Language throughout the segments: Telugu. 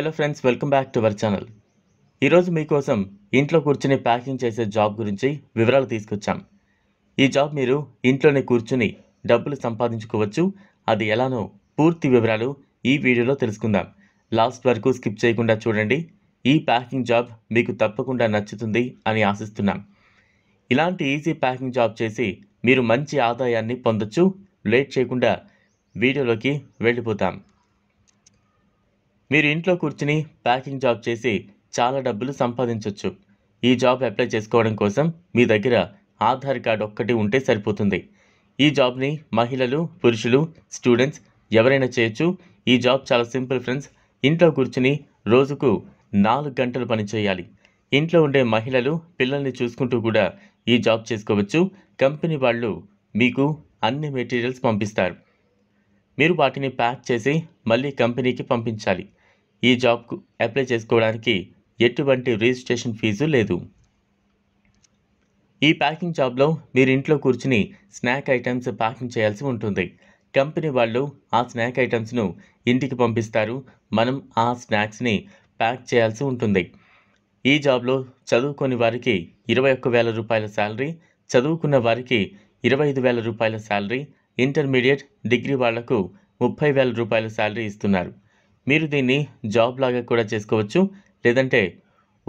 hello friends welcome back to our channel ఈరోజు మీకోసం ఇంట్లో కూర్చుని ప్యాకింగ్ చేసే జాబ్ గురించి వివరాలు తీసుకొచ్చాం ఈ జాబ్ మీరు ఇంట్లోనే కూర్చుని డబ్బులు సంపాదించుకోవచ్చు అది ఎలానో పూర్తి వివరాలు ఈ వీడియోలో తెలుసుకుందాం లాస్ట్ వరకు స్కిప్ చేయకుండా చూడండి ఈ ప్యాకింగ్ జాబ్ మీకు తప్పకుండా నచ్చుతుంది అని ఆశిస్తున్నాం ఇలాంటి ఈజీ ప్యాకింగ్ జాబ్ చేసి మీరు మంచి ఆదాయాన్ని పొందొచ్చు లేట్ చేయకుండా వీడియోలోకి వెళ్ళిపోతాం మీరు ఇంట్లో కూర్చుని ప్యాకింగ్ జాబ్ చేసి చాలా డబ్బులు సంపాదించవచ్చు ఈ జాబ్ అప్లై చేసుకోవడం కోసం మీ దగ్గర ఆధార్ కార్డు ఒక్కటి ఉంటే సరిపోతుంది ఈ జాబ్ని మహిళలు పురుషులు స్టూడెంట్స్ ఎవరైనా చేయొచ్చు ఈ జాబ్ చాలా సింపుల్ ఫ్రెండ్స్ ఇంట్లో కూర్చుని రోజుకు నాలుగు గంటలు పనిచేయాలి ఇంట్లో ఉండే మహిళలు పిల్లల్ని చూసుకుంటూ కూడా ఈ జాబ్ చేసుకోవచ్చు కంపెనీ వాళ్ళు మీకు అన్ని మెటీరియల్స్ పంపిస్తారు మీరు వాటిని ప్యాక్ చేసి మళ్ళీ కంపెనీకి పంపించాలి ఈ జాబ్కు అప్లై చేసుకోవడానికి ఎటువంటి రిజిస్ట్రేషన్ ఫీజు లేదు ఈ ప్యాకింగ్ జాబ్లో మీరు ఇంట్లో కూర్చుని స్నాక్ ఐటమ్స్ ప్యాకింగ్ చేయాల్సి ఉంటుంది కంపెనీ వాళ్ళు ఆ స్నాక్ ఐటమ్స్ను ఇంటికి పంపిస్తారు మనం ఆ స్నాక్స్ని ప్యాక్ చేయాల్సి ఉంటుంది ఈ జాబ్లో చదువుకుని వారికి ఇరవై ఒక్క వేల రూపాయల శాలరీ చదువుకున్న వారికి ఇరవై ఐదు వేల రూపాయల శాలరీ ఇంటర్మీడియట్ డిగ్రీ వాళ్లకు ముప్పై వేల రూపాయల శాలరీ ఇస్తున్నారు మీరు దీన్ని జాబ్ లాగా కూడా చేసుకోవచ్చు లేదంటే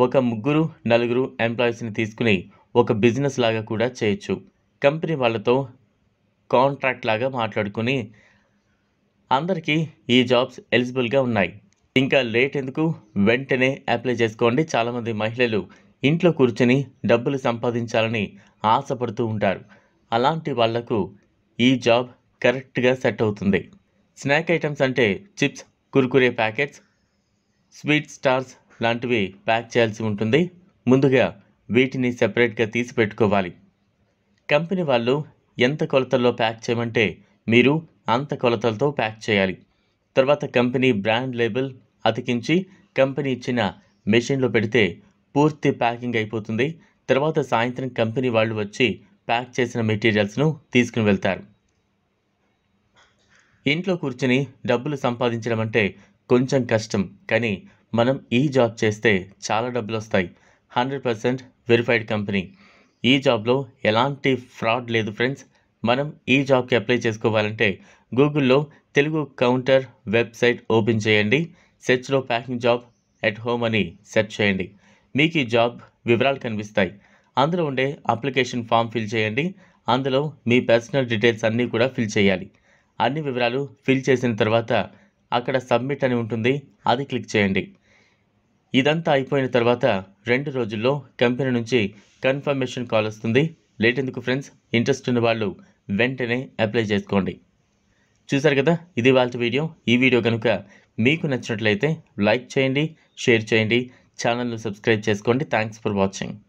ఒక ముగ్గురు నలుగురు ఎంప్లాయీస్ని తీసుకుని ఒక బిజినెస్ లాగా కూడా చేయొచ్చు కంపెనీ వాళ్ళతో కాంట్రాక్ట్ లాగా మాట్లాడుకుని అందరికీ ఈ జాబ్స్ ఎలిజిబుల్గా ఉన్నాయి ఇంకా లేట్ ఎందుకు వెంటనే అప్లై చేసుకోండి చాలామంది మహిళలు ఇంట్లో కూర్చొని డబ్బులు సంపాదించాలని ఆశపడుతూ ఉంటారు అలాంటి వాళ్లకు ఈ జాబ్ కరెక్ట్గా సెట్ అవుతుంది స్నాక్ ఐటమ్స్ అంటే chips Kurkure packets sweet stars లాంటివి ప్యాక్ చేయాల్సి ఉంటుంది ముందుగా వీటిని సెపరేట్గా తీసి పెట్టుకోవాలి కంపెనీ వాళ్ళు ఎంత కొలతల్లో ప్యాక్ చేయమంటే మీరు అంత కొలతలతో ప్యాక్ చేయాలి తర్వాత కంపెనీ బ్రాండ్ లేబుల్ అతికించి కంపెనీ ఇచ్చిన మెషిన్లో పెడితే పూర్తి ప్యాకింగ్ అయిపోతుంది తర్వాత సాయంత్రం కంపెనీ వాళ్ళు వచ్చి ప్యాక్ చేసిన మెటీరియల్స్ను తీసుకుని వెళ్తారు ఇంట్లో కూర్చుని డబ్బులు సంపాదించడం అంటే కొంచెం కష్టం కానీ మనం ఈ జాబ్ చేస్తే చాలా డబ్బులు వస్తాయి హండ్రెడ్ పర్సెంట్ వెరిఫైడ్ కంపెనీ ఈ జాబ్లో ఎలాంటి ఫ్రాడ్ లేదు ఫ్రెండ్స్ మనం ఈ జాబ్కి అప్లై చేసుకోవాలంటే గూగుల్లో తెలుగు కౌంటర్ వెబ్సైట్ ఓపెన్ చేయండి సెర్చ్లో ప్యాకింగ్ జాబ్ ఎట్ హోమ్ అని సెర్చ్ చేయండి మీకు ఈ జాబ్ వివరాలు కనిపిస్తాయి అందులో ఉండే అప్లికేషన్ ఫామ్ ఫిల్ చేయండి అందులో మీ పర్సనల్ డీటెయిల్స్ అన్నీ కూడా ఫిల్ చేయాలి అన్ని వివరాలు ఫిల్ చేసిన తర్వాత అక్కడ సబ్మిట్ అని ఉంటుంది అది క్లిక్ చేయండి ఇదంతా అయిపోయిన తర్వాత రెండు రోజుల్లో కంపెనీ నుంచి కన్ఫర్మేషన్ కాల్ వస్తుంది లేట్ ఎందుకు ఫ్రెండ్స్ ఇంట్రెస్ట్ ఉన్న వాళ్ళు వెంటనే అప్లై చేసుకోండి చూశారు కదా ఇది వాళ్ళ వీడియో ఈ వీడియో కనుక మీకు నచ్చినట్లయితే లైక్ చేయండి షేర్ చేయండి ఛానల్ను సబ్స్క్రైబ్ చేసుకోండి థ్యాంక్స్ ఫర్ వాచింగ్